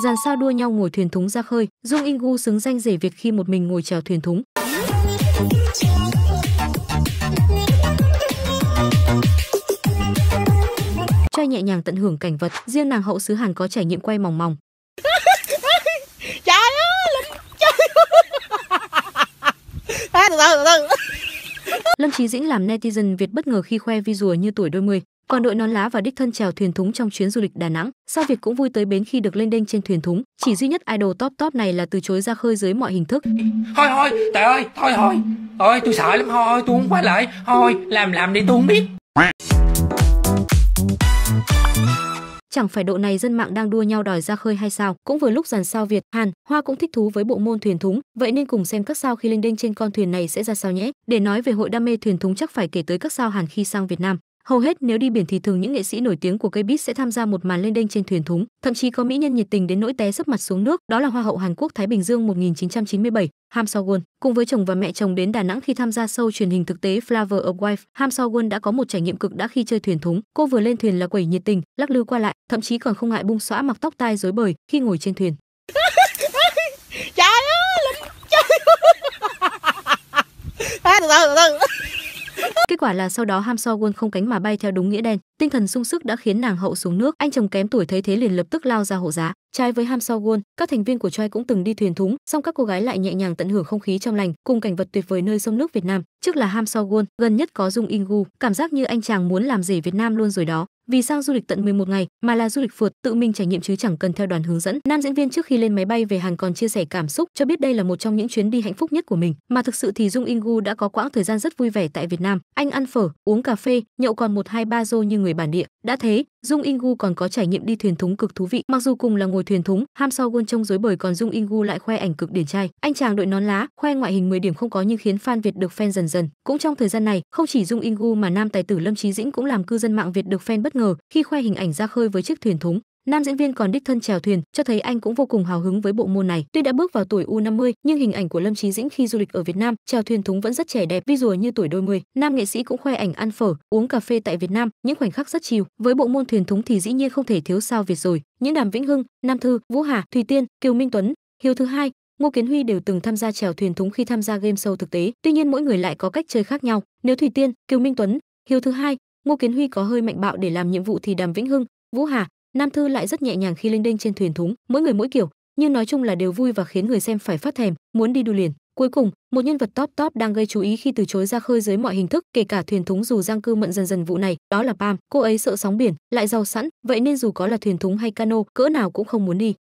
dàn sao đua nhau ngồi thuyền thúng ra khơi dung ingu xứng danh rể việc khi một mình ngồi chèo thuyền thúng chơi nhẹ nhàng tận hưởng cảnh vật riêng nàng hậu xứ hàn có trải nghiệm quay mòng mòng trời ơi lâm Chí dĩnh làm netizen việt bất ngờ khi khoe vi rùa như tuổi đôi mươi còn đội nón lá và đích thân chèo thuyền thúng trong chuyến du lịch Đà Nẵng, Sao Việt cũng vui tới bến khi được lên đênh trên thuyền thúng, chỉ duy nhất idol top top này là từ chối ra khơi dưới mọi hình thức. Thôi thôi, trời ơi, thôi thôi. thôi tôi sợ lắm, thôi tôi không quay lại. Thôi, làm làm đi tôi không biết. Chẳng phải độ này dân mạng đang đua nhau đòi ra khơi hay sao? Cũng vừa lúc dàn sao Việt, Hàn, Hoa cũng thích thú với bộ môn thuyền thúng, vậy nên cùng xem các sao khi lên đinh trên con thuyền này sẽ ra sao nhé. Để nói về hội đam mê thuyền thúng chắc phải kể tới các sao Hàn khi sang Việt Nam. Hầu hết nếu đi biển thì thường những nghệ sĩ nổi tiếng của cây beat sẽ tham gia một màn lên đênh trên thuyền thúng, thậm chí có mỹ nhân nhiệt tình đến nỗi té sấp mặt xuống nước, đó là hoa hậu Hàn Quốc Thái Bình Dương 1997, Ham Seowon, cùng với chồng và mẹ chồng đến Đà Nẵng khi tham gia show truyền hình thực tế Flower of Wife, Ham Seowon đã có một trải nghiệm cực đã khi chơi thuyền thúng. Cô vừa lên thuyền là quẩy nhiệt tình, lắc lư qua lại, thậm chí còn không ngại bung xõa mặc tóc tai rối bời khi ngồi trên thuyền. trời ơi, trời ơi. Kết quả là sau đó Ham So Won không cánh mà bay theo đúng nghĩa đen, tinh thần sung sức đã khiến nàng hậu xuống nước. Anh chồng kém tuổi thấy thế liền lập tức lao ra hộ giá. Trái với Ham So Won, các thành viên của Choi cũng từng đi thuyền thúng, song các cô gái lại nhẹ nhàng tận hưởng không khí trong lành, cùng cảnh vật tuyệt vời nơi sông nước Việt Nam. Trước là Ham So Won, gần nhất có Dung Ingu, cảm giác như anh chàng muốn làm gì Việt Nam luôn rồi đó vì sang du lịch tận 11 ngày mà là du lịch phượt tự mình trải nghiệm chứ chẳng cần theo đoàn hướng dẫn. Nam diễn viên trước khi lên máy bay về Hàn còn chia sẻ cảm xúc cho biết đây là một trong những chuyến đi hạnh phúc nhất của mình, mà thực sự thì Dung Ingu đã có quãng thời gian rất vui vẻ tại Việt Nam. Anh ăn phở, uống cà phê, nhậu còn một hai ba rô như người bản địa. Đã thế, Dung Ingu còn có trải nghiệm đi thuyền thúng cực thú vị. Mặc dù cùng là ngồi thuyền thúng, Ham So Gon trông rối bời còn Dung Ingu lại khoe ảnh cực điển trai. Anh chàng đội nón lá, khoe ngoại hình 10 điểm không có nhưng khiến fan Việt được fan dần dần. Cũng trong thời gian này, không chỉ Dung Ingu mà nam tài tử Lâm Chí Dĩnh cũng làm cư dân mạng Việt được fan bất ngờ khi khoe hình ảnh ra khơi với chiếc thuyền thúng. Nam diễn viên còn đích thân chèo thuyền, cho thấy anh cũng vô cùng hào hứng với bộ môn này. Tuy đã bước vào tuổi U50, nhưng hình ảnh của Lâm Chí Dĩnh khi du lịch ở Việt Nam, chèo thuyền thúng vẫn rất trẻ đẹp, vi rùa như tuổi đôi mươi. Nam nghệ sĩ cũng khoe ảnh ăn phở, uống cà phê tại Việt Nam, những khoảnh khắc rất chiều. Với bộ môn thuyền thúng thì dĩ nhiên không thể thiếu sao Việt rồi. Những Đàm Vĩnh Hưng, Nam Thư, Vũ Hà, Thùy Tiên, Kiều Minh Tuấn, Hiếu thứ hai, Ngô Kiến Huy đều từng tham gia chèo thuyền thúng khi tham gia game show thực tế. Tuy nhiên mỗi người lại có cách chơi khác nhau. Nếu Thùy Tiên, Kiều Minh Tuấn, Hiếu thứ hai, Ngô Kiến Huy có hơi mạnh bạo để làm nhiệm vụ thì Đàm Vĩnh Hưng, Vũ Hà, Nam Thư lại rất nhẹ nhàng khi linh đinh trên thuyền thúng, mỗi người mỗi kiểu, nhưng nói chung là đều vui và khiến người xem phải phát thèm, muốn đi đu liền. Cuối cùng, một nhân vật top top đang gây chú ý khi từ chối ra khơi dưới mọi hình thức, kể cả thuyền thúng dù giang cư mận dần dần vụ này, đó là Pam. Cô ấy sợ sóng biển, lại giàu sẵn, vậy nên dù có là thuyền thúng hay cano, cỡ nào cũng không muốn đi.